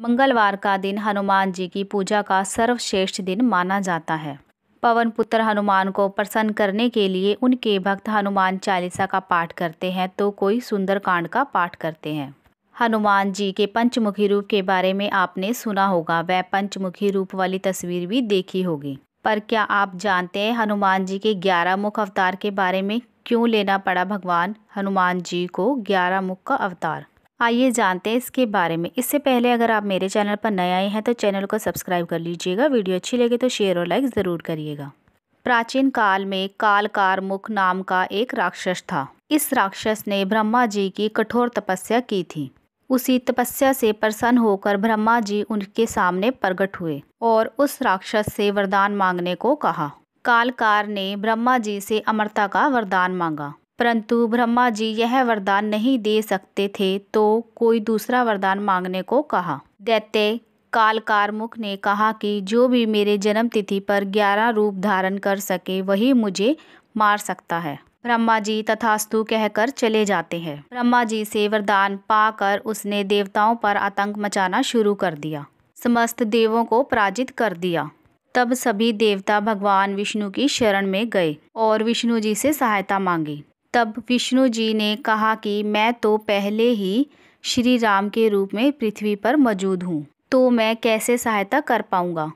मंगलवार का दिन हनुमान जी की पूजा का सर्वश्रेष्ठ दिन माना जाता है पवन पुत्र हनुमान को प्रसन्न करने के लिए उनके भक्त हनुमान चालीसा का पाठ करते हैं तो कोई सुंदरकांड का पाठ करते हैं हनुमान जी के पंचमुखी रूप के बारे में आपने सुना होगा वह पंचमुखी रूप वाली तस्वीर भी देखी होगी पर क्या आप जानते हैं हनुमान जी के ग्यारह मुख अवतार के बारे में क्यों लेना पड़ा भगवान हनुमान जी को ग्यारह मुख का अवतार आइए हाँ, जानते हैं इसके बारे में इससे पहले अगर आप मेरे चैनल पर नए आए हैं तो चैनल को सब्सक्राइब कर लीजिएगा वीडियो अच्छी लगे तो शेयर और लाइक ज़रूर करिएगा प्राचीन काल में कालकार मुख नाम का एक राक्षस था इस राक्षस ने ब्रह्मा जी की कठोर तपस्या की थी उसी तपस्या से प्रसन्न होकर ब्रह्मा जी उनके सामने प्रकट हुए और उस राक्षस से वरदान मांगने को कहा कालकार ने ब्रह्मा जी से अमरता का वरदान मांगा परंतु ब्रह्मा जी यह वरदान नहीं दे सकते थे तो कोई दूसरा वरदान मांगने को कहा दैत्य काल कारमुख ने कहा कि जो भी मेरे जन्म तिथि पर ग्यारह रूप धारण कर सके वही मुझे मार सकता है ब्रह्मा जी तथास्तु कहकर चले जाते हैं ब्रह्मा जी से वरदान पाकर उसने देवताओं पर आतंक मचाना शुरू कर दिया समस्त देवों को पराजित कर दिया तब सभी देवता भगवान विष्णु की शरण में गए और विष्णु जी से सहायता मांगी तब विष्णु जी ने कहा कि मैं तो पहले ही श्री राम के रूप में पृथ्वी पर मौजूद हूँ तो मैं कैसे सहायता कर पाऊँगा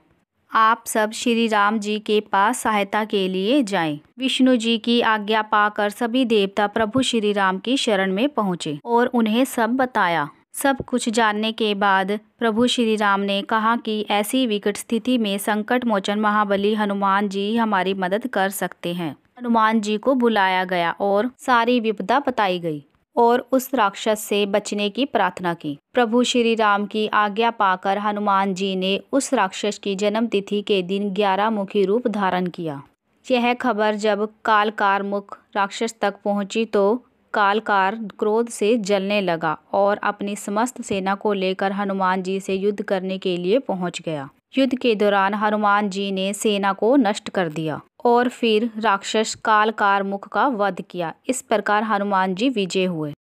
आप सब श्री राम जी के पास सहायता के लिए जाएं। विष्णु जी की आज्ञा पाकर सभी देवता प्रभु श्री राम की शरण में पहुँचे और उन्हें सब बताया सब कुछ जानने के बाद प्रभु श्री राम ने कहा कि ऐसी विकट स्थिति में संकट मोचन महाबली हनुमान जी हमारी मदद कर सकते हैं हनुमान जी को बुलाया गया और सारी विपदा बताई गई और उस राक्षस से बचने की प्रार्थना की प्रभु श्री राम की आज्ञा पाकर हनुमान जी ने उस राक्षस की जन्मतिथि के दिन ग्यारह मुखी रूप धारण किया यह खबर जब कालकार मुख राक्षस तक पहुंची तो कालकार क्रोध से जलने लगा और अपनी समस्त सेना को लेकर हनुमान जी से युद्ध करने के लिए पहुंच गया युद्ध के दौरान हनुमान जी ने सेना को नष्ट कर दिया और फिर राक्षस कालकार मुख का वध किया इस प्रकार हनुमान जी विजय हुए